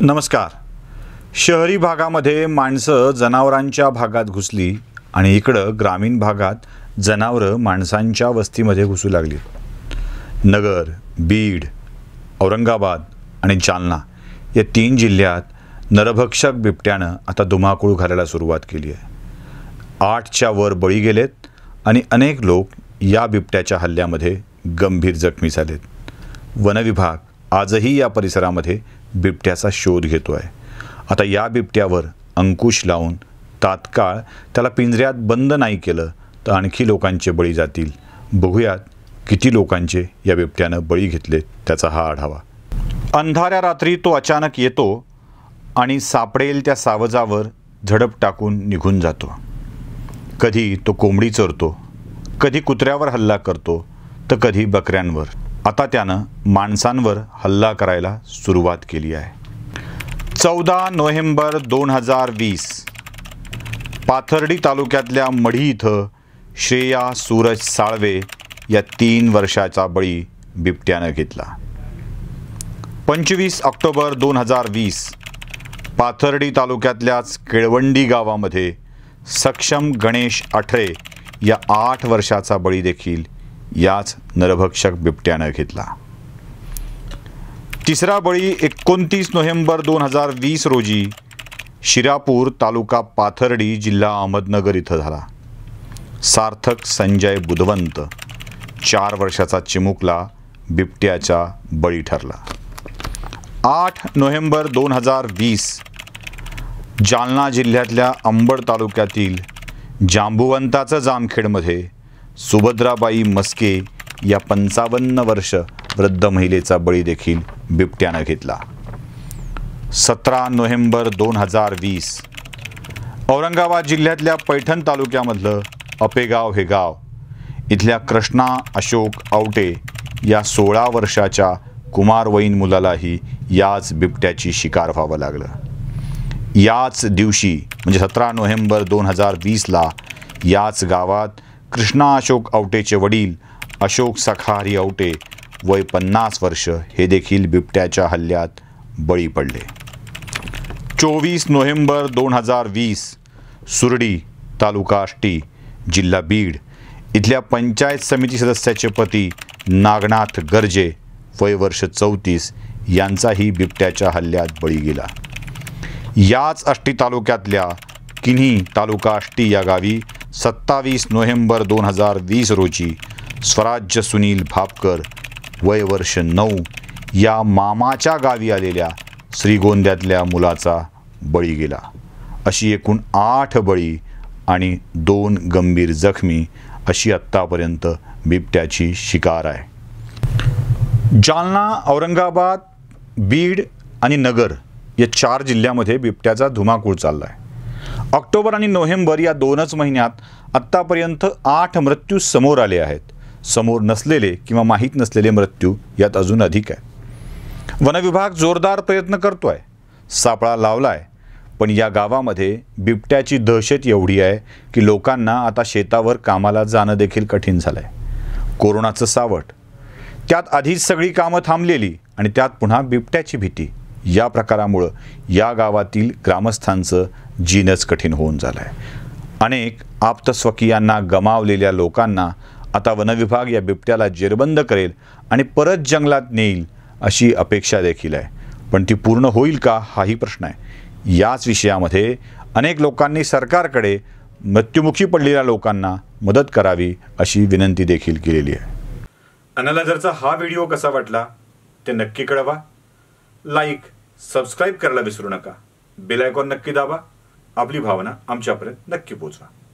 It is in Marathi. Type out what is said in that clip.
नमस्कार शहरी भागामध्ये माणसं जनावरांच्या भागात घुसली आणि इकडं ग्रामीण भागात जनावरं माणसांच्या वस्तीमध्ये घुसू लागली नगर बीड औरंगाबाद आणि जालना या तीन जिल्ह्यात नरभक्षक बिबट्यानं आता धुमाकूळ घालायला सुरुवात केली आहे आठच्या वर बळी गेलेत आणि अनेक लोक या बिबट्याच्या हल्ल्यामध्ये गंभीर जखमी झालेत वनविभाग आजही या परिसरामध्ये बिबट्याचा शोध घेतो आहे आता या बिबट्यावर अंकुश लावून तात्काळ त्याला पिंजऱ्यात बंद नाही केलं तर आणखी लोकांचे बळी जातील बघूयात किती लोकांचे या बिबट्यानं बळी घेतले त्याचा हा आढावा अंधाऱ्या रात्री तो अचानक येतो आणि सापडेल त्या सावजावर झडप टाकून निघून जातो कधी तो कोंबडी चरतो कधी कुत्र्यावर हल्ला करतो तर कधी बकऱ्यांवर आता त्यानं माणसांवर हल्ला करायला सुरुवात केली आहे चौदा नोव्हेंबर दोन हजार वीस पाथर्डी तालुक्यातल्या मढी इथं श्रेया सूरज साळवे या तीन वर्षाचा बळी बिबट्यानं घेतला पंचवीस ऑक्टोबर दोन हजार वीस पाथर्डी तालुक्यातल्याच केळवंडी गावामध्ये सक्षम गणेश अठरे या आठ वर्षाचा बळी देखील याच नरभक्षक बिबट्यानं घेतला तिसरा बळी एकोणतीस नोव्हेंबर दोन हजार वीस रोजी शिरापूर तालुका पाथर्डी जिल्हा अहमदनगर इथं झाला सार्थक संजय बुधवंत चार वर्षाचा चिमुकला बिबट्याचा बळी ठरला आठ नोव्हेंबर दोन हजार वीस जालना जिल्ह्यातल्या अंबड तालुक्यातील जांबुवंताचं जामखेडमध्ये सुभद्राबाई मस्के या पंचावन्न वर्ष वृद्ध महिलेचा बळी देखील बिबट्यानं घेतला सतरा नोव्हेंबर दोन हजार वीस औरंगाबाद जिल्ह्यातल्या पैठण तालुक्यामधलं अपेगाव हे गाव इथल्या कृष्णा अशोक आवटे या सोळा वर्षाच्या कुमारवयीन मुलालाही याच बिबट्याची शिकार व्हावं लागलं याच दिवशी म्हणजे सतरा नोव्हेंबर दोन हजार वीसला याच गावात कृष्णा अशोक आवटेचे वडील अशोक सखारी आवटे वय पन्नास वर्ष हे देखील बिबट्याच्या हल्ल्यात बळी पडले चोवीस नोव्हेंबर दोन हजार वीस सुरडी तालुका आष्टी जिल्हा बीड इथल्या पंचायत समिती सदस्याचे पती नागनाथ गर्जे वय वर्ष चौतीस यांचाही बिबट्याच्या हल्ल्यात बळी गेला याच आष्टी तालुक्यातल्या किन्ही तालुका आष्टी या गावी सत्तावीस नोव्हेंबर दोन हजार वीस रोजी स्वराज्य सुनील भापकर वय वर्ष नऊ या मामाच्या गावी आलेल्या श्रीगोंद्यातल्या मुलाचा बळी गेला अशी एकूण आठ बळी आणि दोन गंभीर जखमी अशी आत्तापर्यंत बिबट्याची शिकार आहे जालना औरंगाबाद बीड आणि नगर या चार जिल्ह्यामध्ये बिबट्याचा धुमाकूळ चालला आहे ऑक्टोबर आणि नोव्हेंबर या दोनच महिन्यात आत्तापर्यंत आठ मृत्यू समोर आले आहेत समोर नसलेले किंवा माहीत नसलेले मृत्यू यात अजून अधिक आहे वनविभाग जोरदार प्रयत्न करतो आहे सापळा लावला आहे पण या गावामध्ये बिबट्याची दहशत एवढी आहे की लोकांना आता शेतावर कामाला जाणं देखील कठीण झालं आहे कोरोनाचं सावट त्यात आधीच सगळी कामं थांबलेली आणि त्यात पुन्हा बिबट्याची भीती या प्रकारामुळं या गावातील ग्रामस्थांचं जीनच कठीण होऊन झाला आहे अनेक आप्तस्वकीयांना गमावलेल्या लोकांना आता वनविभाग या बिबट्याला जेरबंद करेल आणि परत जंगलात नेईल अशी अपेक्षा देखील आहे पण ती पूर्ण होईल का हाही प्रश्न आहे याच विषयामध्ये अनेक लोकांनी सरकारकडे मृत्युमुखी पडलेल्या लोकांना मदत करावी अशी विनंती देखील केलेली आहे अनलाजरचा हा व्हिडिओ कसा वाटला ते नक्की कळवा लाईक सबस्क्राईब करायला विसरू नका बेल आयकॉन नक्की दाबा आपली भावना आमच्यापर्यंत नक्की पोचवा